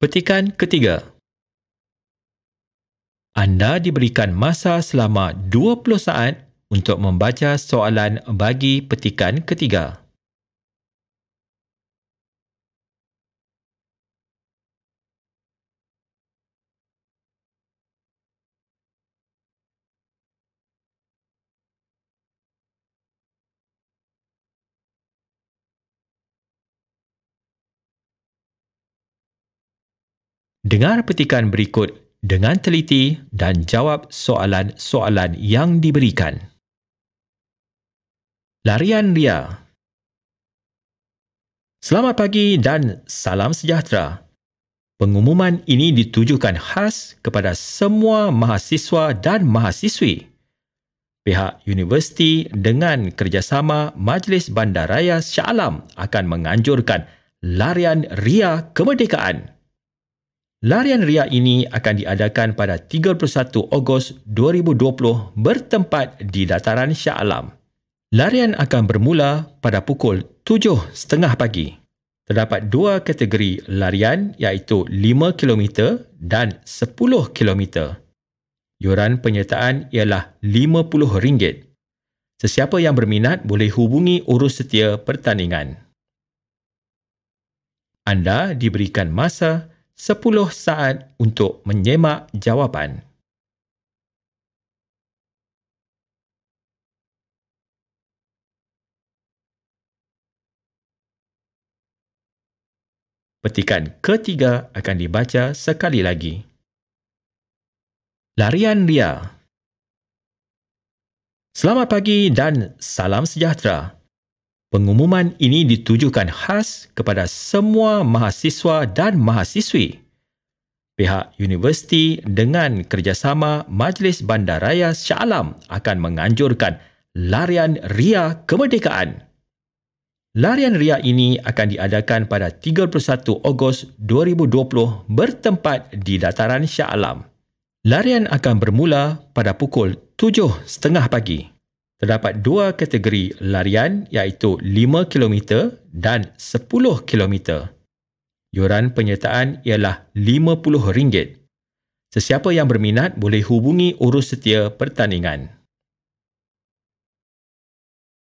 Petikan ketiga Anda diberikan masa selama 20 saat untuk membaca soalan bagi petikan ketiga. Dengar petikan berikut dengan teliti dan jawab soalan-soalan yang diberikan. Larian Ria Selamat pagi dan salam sejahtera. Pengumuman ini ditujukan khas kepada semua mahasiswa dan mahasiswi. Pihak universiti dengan kerjasama Majlis Bandaraya Shah akan menganjurkan larian Ria Kemerdekaan Larian Ria ini akan diadakan pada 31 Ogos 2020 bertempat di Dataran Shah Alam. Larian akan bermula pada pukul 7.30 pagi. Terdapat dua kategori larian iaitu 5km dan 10km. Yuran penyertaan ialah RM50. Sesiapa yang berminat boleh hubungi urus setia pertandingan. Anda diberikan masa 10 saat untuk menyemak jawapan. Petikan ketiga akan dibaca sekali lagi. Larian Ria Selamat pagi dan salam sejahtera. Pengumuman ini ditujukan khas kepada semua mahasiswa dan mahasiswi. Pihak universiti dengan kerjasama Majlis Bandaraya Shah Alam akan menganjurkan Larian Ria Kemerdekaan. Larian Ria ini akan diadakan pada 31 Ogos 2020 bertempat di Dataran Shah Alam. Larian akan bermula pada pukul 7.30 pagi terdapat dua kategori larian iaitu 5km dan 10km. Yuran penyertaan ialah RM50. Sesiapa yang berminat boleh hubungi urus setia pertandingan.